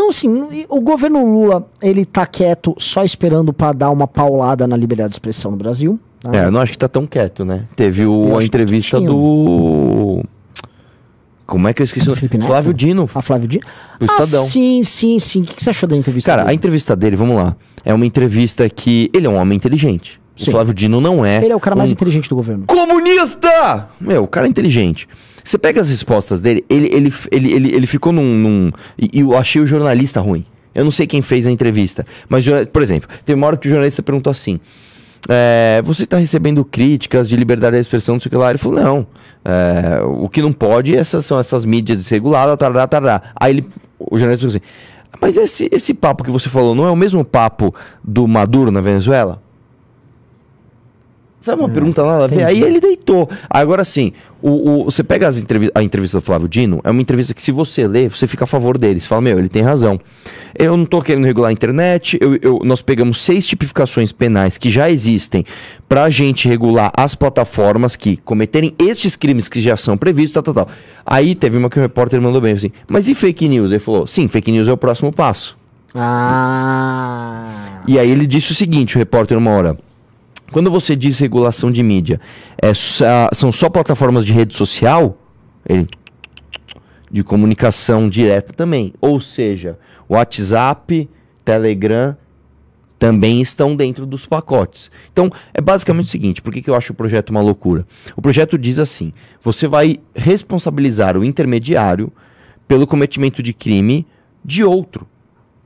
Então, assim, o governo Lula, ele tá quieto só esperando para dar uma paulada na liberdade de expressão no Brasil. Né? É, eu não acho que tá tão quieto, né? Teve o, a entrevista do... Como é que eu esqueci? O nome? Flávio Dino. Ah, Flávio Dino. ah, Sim, sim, sim. O que você achou da entrevista Cara, dele? a entrevista dele, vamos lá. É uma entrevista que. Ele é um homem inteligente. Sim. O Flávio Dino não é. Ele é o cara mais um inteligente do governo. Comunista! Meu, o cara é inteligente. Você pega as respostas dele, ele, ele, ele, ele, ele ficou num. num e eu achei o jornalista ruim. Eu não sei quem fez a entrevista, mas, por exemplo, teve uma hora que o jornalista perguntou assim: é, Você está recebendo críticas de liberdade de expressão, não sei o que lá? Ele falou: Não, é, o que não pode é essas, são essas mídias desreguladas, tarará, tarará. Aí ele, o jornalista falou assim: Mas esse, esse papo que você falou não é o mesmo papo do Maduro na Venezuela? Sabe uma é, pergunta lá, a Aí ele deitou. Agora sim, o, o, você pega as entrevi a entrevista do Flávio Dino, é uma entrevista que se você lê, você fica a favor dele. Você fala, meu, ele tem razão. Eu não tô querendo regular a internet, eu, eu, nós pegamos seis tipificações penais que já existem pra gente regular as plataformas que cometerem estes crimes que já são previstos, tal, tal, tal. Aí teve uma que o repórter mandou bem assim, mas e fake news? Ele falou, sim, fake news é o próximo passo. Ah... E aí ele disse o seguinte, o repórter, uma hora... Quando você diz regulação de mídia, é, são só plataformas de rede social? Ele, de comunicação direta também. Ou seja, WhatsApp, Telegram também estão dentro dos pacotes. Então, é basicamente o seguinte: por que, que eu acho o projeto uma loucura? O projeto diz assim: você vai responsabilizar o intermediário pelo cometimento de crime de outro.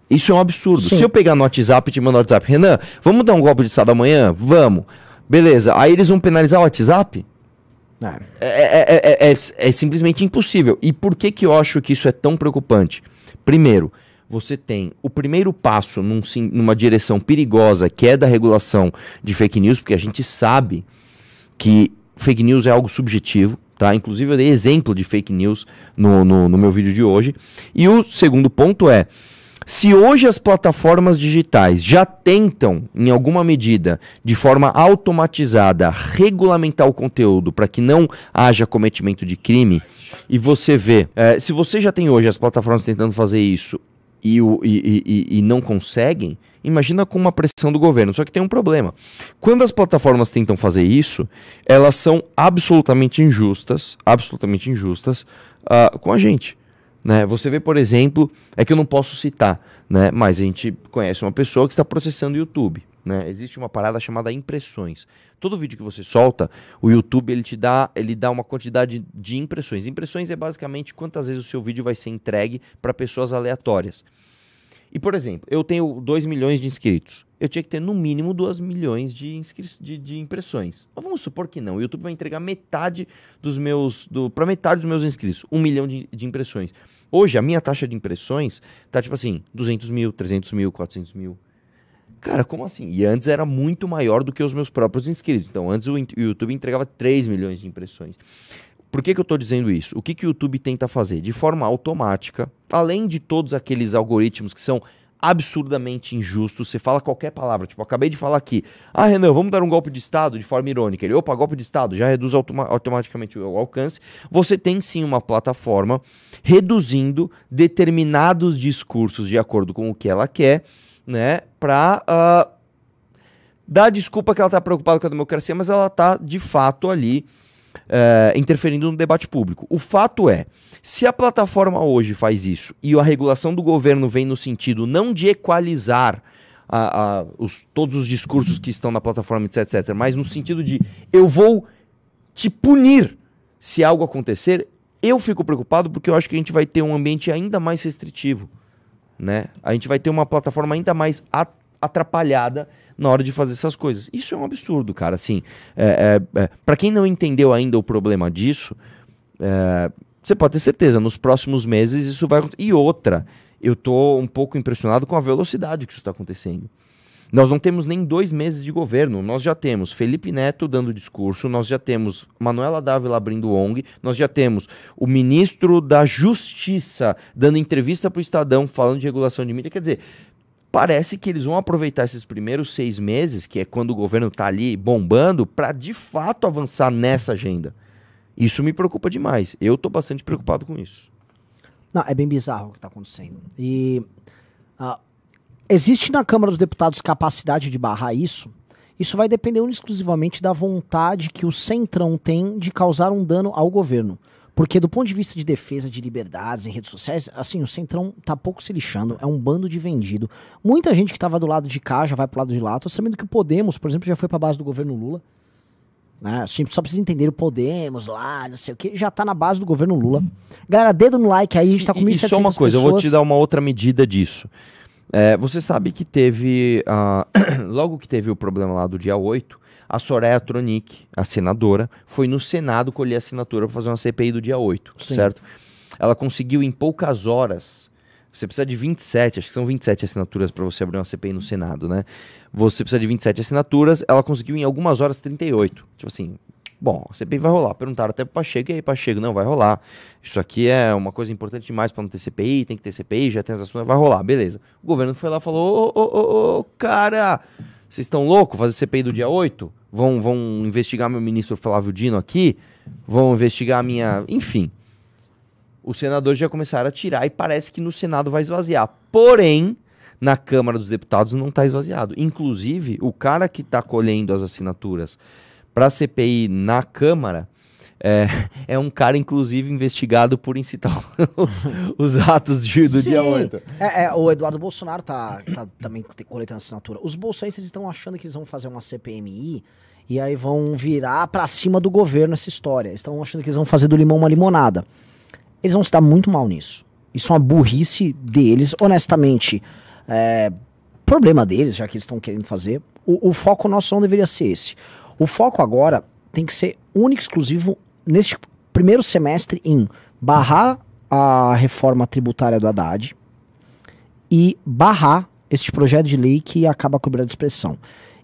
Isso é um absurdo. Sim. Se eu pegar no WhatsApp e te mandar no WhatsApp, Renan, vamos dar um golpe de estado amanhã? Vamos. Beleza. Aí eles vão penalizar o WhatsApp? É, é, é, é, simplesmente impossível. E por que, que eu acho que isso é tão preocupante? Primeiro, você tem o primeiro passo num, numa direção perigosa que é da regulação de fake news, porque a gente sabe que fake news é algo subjetivo. Tá? Inclusive, eu dei exemplo de fake news no, no, no meu vídeo de hoje. E o segundo ponto é se hoje as plataformas digitais já tentam, em alguma medida, de forma automatizada, regulamentar o conteúdo para que não haja cometimento de crime, e você vê, é, se você já tem hoje as plataformas tentando fazer isso e, o, e, e, e não conseguem, imagina com uma pressão do governo. Só que tem um problema. Quando as plataformas tentam fazer isso, elas são absolutamente injustas, absolutamente injustas uh, com a gente. Né? Você vê, por exemplo, é que eu não posso citar, né? mas a gente conhece uma pessoa que está processando o YouTube. Né? Existe uma parada chamada impressões. Todo vídeo que você solta, o YouTube ele te dá, ele dá uma quantidade de impressões. Impressões é basicamente quantas vezes o seu vídeo vai ser entregue para pessoas aleatórias. E por exemplo, eu tenho 2 milhões de inscritos eu tinha que ter no mínimo 2 milhões de, de, de, impressões. Mas vamos supor que não. O YouTube vai entregar metade dos meus. Do, para metade dos meus inscritos, 1 um milhão de, de, impressões. Hoje, a minha taxa de impressões tá tipo assim: 200 mil, 300 mil, 400 mil. Cara, como assim? E antes era muito maior do que os meus próprios inscritos. Então, antes o YouTube entregava 3 milhões de impressões. Por que, que eu estou dizendo isso? O que, que o YouTube tenta fazer? De forma automática, além de todos aqueles algoritmos que são absurdamente injusto. Você fala qualquer palavra, tipo, acabei de falar aqui. Ah, Renan, vamos dar um golpe de Estado de forma irônica. Ele, opa, golpe de Estado, já reduz automa automaticamente o alcance. Você tem sim uma plataforma reduzindo determinados discursos de acordo com o que ela quer, né? Pra. Uh, dar desculpa que ela está preocupada com a democracia, mas ela está de fato ali uh, interferindo no debate público. O fato é, se a plataforma hoje faz isso e a regulação do governo vem no sentido não de equalizar a, a, os, todos os discursos que estão na plataforma, etc, etc, mas no sentido de eu vou te punir se algo acontecer, eu fico preocupado porque eu acho que a gente vai ter um ambiente ainda mais restritivo, né? A gente vai ter uma plataforma ainda mais atrapalhada na hora de fazer essas coisas. Isso é um absurdo, cara. Assim, é, é, é para quem não entendeu ainda o problema disso, é, você pode ter certeza, nos próximos meses isso vai acontecer. E outra, eu tô um pouco impressionado com a velocidade que isso está acontecendo. Nós não temos nem dois meses de governo. Nós já temos Felipe Neto dando discurso, nós já temos Manuela Dávila abrindo ONG, nós já temos o ministro da Justiça dando entrevista para o Estadão falando de regulação de mídia. Quer dizer, parece que eles vão aproveitar esses primeiros seis meses, que é quando o governo está ali bombando, para de fato avançar nessa agenda. Isso me preocupa demais. Eu estou bastante preocupado com isso. Não, é bem bizarro o que está acontecendo. E uh, existe na Câmara dos Deputados capacidade de barrar isso? Isso vai depender exclusivamente da vontade que o Centrão tem de causar um dano ao governo. Porque do ponto de vista de defesa de liberdades em redes sociais, assim, o Centrão tá pouco se lixando, é um bando de vendido. Muita gente que tava do lado de cá já vai pro lado de lá. Tô sabendo que o Podemos, por exemplo, já foi pra base do governo Lula. Né? Só precisa entender o Podemos lá, não sei o que, já tá na base do governo Lula. Galera, dedo no like aí, a gente tá com isso. Isso E só uma coisa, pessoas. eu vou te dar uma outra medida disso. É, você sabe que teve, uh, logo que teve o problema lá do dia 8, a Soraya Tronic, a senadora, foi no Senado colher assinatura para fazer uma CPI do dia 8, Sim. certo? Ela conseguiu em poucas horas. Você precisa de 27, acho que são 27 assinaturas para você abrir uma CPI no Senado, né? Você precisa de 27 assinaturas, ela conseguiu em algumas horas 38. Tipo assim, bom, a CPI vai rolar. Perguntaram até pro Pacheco, e aí, Pacheco, não, vai rolar. Isso aqui é uma coisa importante demais para não ter CPI, tem que ter CPI, já tem as ações, vai rolar, beleza. O governo foi lá e falou, ô, ô, ô, ô, cara, vocês estão loucos? Fazer CPI do dia 8? Vão, vão investigar meu ministro Flávio Dino aqui? Vão investigar a minha. Enfim. Os senadores já começaram a tirar e parece que no Senado vai esvaziar. Porém, na Câmara dos Deputados não está esvaziado. Inclusive, o cara que está colhendo as assinaturas para a CPI na Câmara é, é um cara, inclusive, investigado por incitar os atos de, do Sim. dia 8. É, é, o Eduardo Bolsonaro tá, tá também coletando assinatura. Os bolsonistas estão achando que eles vão fazer uma CPMI e aí vão virar para cima do governo essa história. estão achando que eles vão fazer do limão uma limonada. Eles vão se dar muito mal nisso. Isso é uma burrice deles, honestamente. É, problema deles, já que eles estão querendo fazer. O, o, foco nosso não deveria ser esse. O foco agora tem que ser único e exclusivo neste primeiro semestre em barrar a reforma tributária do Haddad e barrar este projeto de lei que acaba com a liberdade de expressão.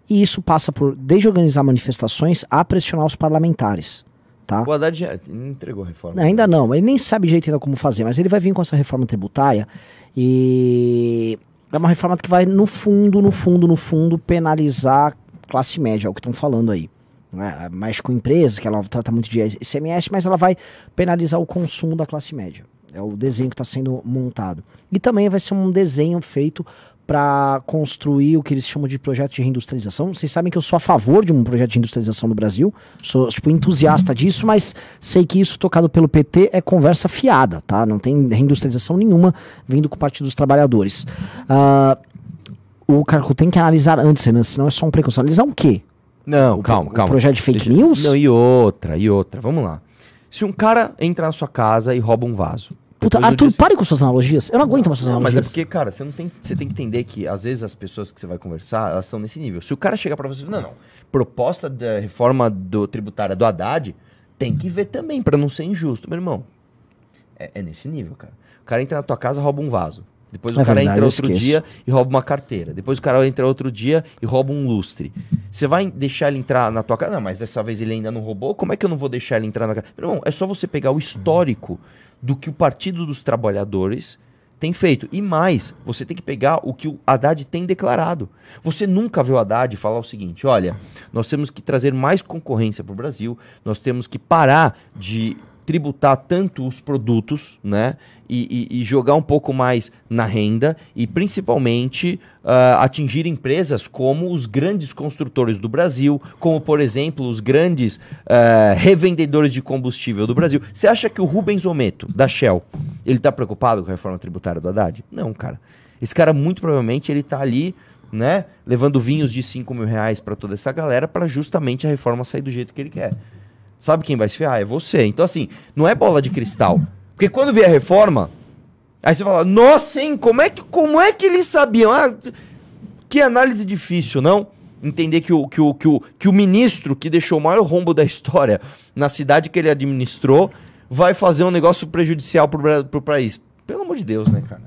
E isso passa por desde organizar manifestações a pressionar os parlamentares. Tá? O Haddad já entregou a reforma. Ainda não, ele nem sabe jeito ainda como fazer, mas ele vai vir com essa reforma tributária e é uma reforma que vai, no fundo, no fundo, no fundo, penalizar classe média, é o que estão falando aí. Né, mais com empresas, que ela trata muito de ICMS, mas ela vai penalizar o consumo da classe média. É o desenho que está sendo montado. E também vai ser um desenho feito para construir o que eles chamam de projeto de reindustrialização. Vocês sabem que eu sou a favor de um projeto de industrialização no Brasil, sou tipo entusiasta disso, mas sei que isso tocado pelo PT é conversa fiada, tá? Não tem reindustrialização nenhuma vindo com o Partido dos Trabalhadores. Uh, o Carco tem que analisar antes, né? senão é só um preconceito. Analisar o quê? Não, o, calma, o, calma. O projeto de fake Deixa, news? Não, e outra, e outra. Vamos lá. Se um cara entra na sua casa e rouba um vaso. Puta, Arthur, disse... pare com suas analogias. Eu não aguento não, mais suas não, analogias. Mas é porque, cara, você, não tem, você tem que entender que, às vezes, as pessoas que você vai conversar, elas estão nesse nível. Se o cara chegar para você e não, não, proposta da reforma do tributária do Haddad, tem que ver também, para não ser injusto. Meu irmão, é, é, nesse nível, cara. O cara entra na tua casa e rouba um vaso. Depois é o cara verdade, entra outro dia e rouba uma carteira. Depois o cara entra outro dia e rouba um lustre. Você vai deixar ele entrar na tua casa? Não, mas dessa vez ele ainda não roubou. Como é que eu não vou deixar ele entrar na casa? Meu irmão, é só você pegar o uhum. histórico do que o Partido dos Trabalhadores tem feito. E mais, você tem que pegar o que o Haddad tem declarado. Você nunca viu o Haddad falar o seguinte: olha, nós temos que trazer mais concorrência para o Brasil, nós temos que parar de tributar tanto os produtos, né? E, e, e jogar um pouco mais na renda e principalmente uh, atingir empresas como os grandes construtores do Brasil, como por exemplo os grandes uh, revendedores de combustível do Brasil. Você acha que o Rubens Ometo, da Shell, ele tá preocupado com a reforma tributária do Haddad? Não, cara. Esse cara muito provavelmente ele tá ali né? Levando vinhos de 5 mil reais para toda essa galera para justamente a reforma sair do jeito que ele quer sabe quem vai se ferrar? É você. Então, assim, não é bola de cristal. Porque quando vier a reforma, aí você fala, nossa, hein, como é que, como é que eles sabiam? Ah, que análise difícil, não? Entender que o, que, o, que, o, que o ministro que deixou o maior rombo da história na cidade que ele administrou vai fazer um negócio prejudicial pro, pro país. Pelo amor de Deus, né, cara?